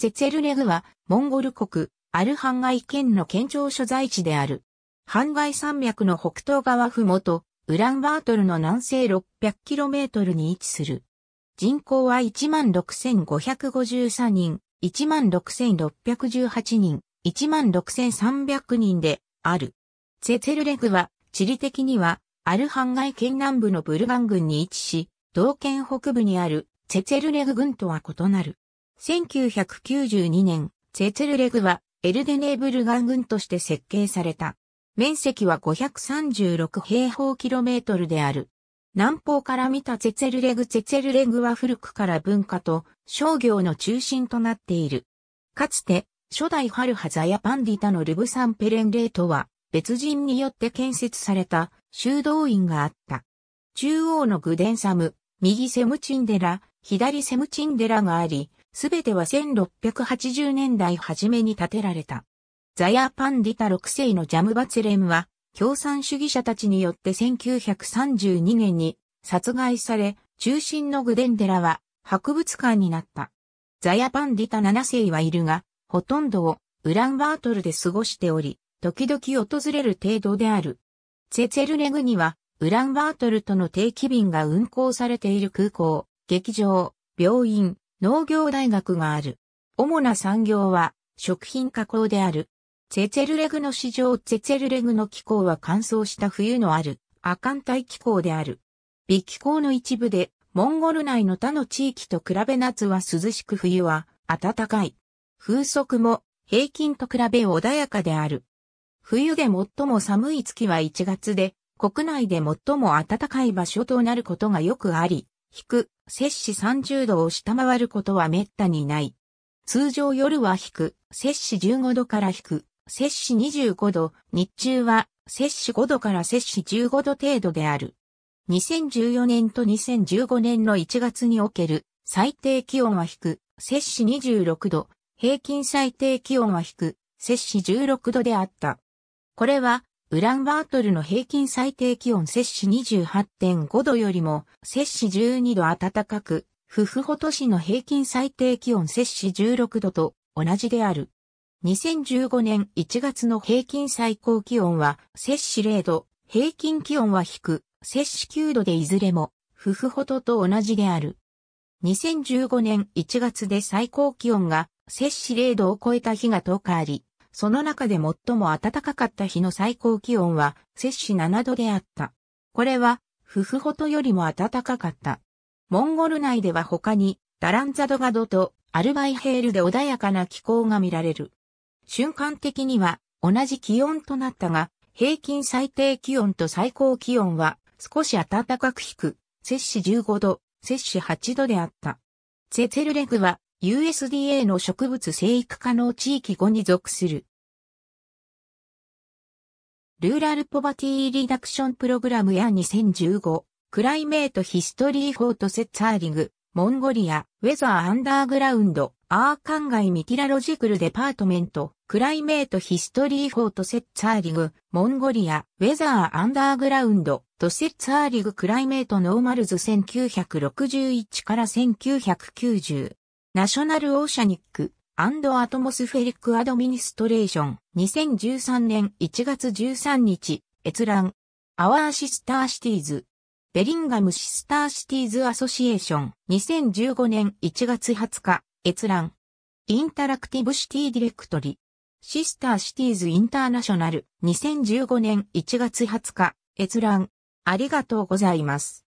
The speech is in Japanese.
セツェルレグは、モンゴル国、アルハンガイ県の県庁所在地である。ハンガイ山脈の北東側ふもと、ウランバートルの南西 600km に位置する。人口は16,553人、16,618人、16,300人である。セツェルレグは、地理的には、アルハンガイ県南部のブルガン郡に位置し、同県北部にあるセツェルレグ郡とは異なる。1992年、ツェツェルレグはエルデネーブルガン軍として設計された。面積は536平方キロメートルである。南方から見たツェツェルレグツェツェルレグは古くから文化と商業の中心となっている。かつて、初代ハルハザやパンディタのルブサンペレンレートは、別人によって建設された修道院があった。中央のグデンサム、右セムチンデラ、左セムチンデラがあり、すべては1680年代初めに建てられた。ザヤパンディタ6世のジャムバツレムは、共産主義者たちによって1932年に殺害され、中心のグデンデラは博物館になった。ザヤパンディタ7世はいるが、ほとんどをウランバートルで過ごしており、時々訪れる程度である。ツェツェルレグには、ウランバートルとの定期便が運行されている空港、劇場、病院、農業大学がある。主な産業は食品加工である。ツェツェルレグの市場ツェツェルレグの気候は乾燥した冬のある亜寒帯気候である。微気候の一部でモンゴル内の他の地域と比べ夏は涼しく冬は暖かい。風速も平均と比べ穏やかである。冬で最も寒い月は1月で、国内で最も暖かい場所となることがよくあり、引く、摂氏30度を下回ることは滅多にない。通常夜は引く、摂氏15度から引く、摂氏25度、日中は摂氏5度から摂氏15度程度である。2014年と2015年の1月における最低気温は引く、摂氏26度、平均最低気温は引く、摂氏16度であった。これはウランバートルの平均最低気温摂氏28.5度よりも摂氏12度暖かく、フフホ都市の平均最低気温摂氏16度と同じである。2015年1月の平均最高気温は摂氏0度、平均気温は低、摂氏9度でいずれも、フフホトと同じである。2015年1月で最高気温が摂氏0度を超えた日が10日あり、その中で最も暖かかった日の最高気温は、摂氏7度であった。これは、フフホトよりも暖かかった。モンゴル内では他に、ダランザドガドとアルバイヘールで穏やかな気候が見られる。瞬間的には同じ気温となったが、平均最低気温と最高気温は少し暖かく低く、摂氏15度、摂氏8度であった。ツェツェルレグは USDA の植物生育可能地域後に属する。ルーラルポバティリダクションプログラムや2015、クライメートヒストリーフォートセッツァーリング、モンゴリア、ウェザーアンダーグラウンド、アーカンガイミティラロジクルデパートメント、クライメートヒストリーフォートセッツァーリグ、モンゴリア、ウェザーアンダーグラウンド、トセッツァーリグクライメートノーマルズ1961から1990。ナショナルオーシャニックアトモスフェリックアドミニストレーション2013年1月13日閲覧アワーシスターシティーズベリンガムシスターシティーズアソシエーション2015年1月20日閲覧インタラクティブシティディレクトリシスターシティーズインターナショナル2015年1月20日閲覧ありがとうございます。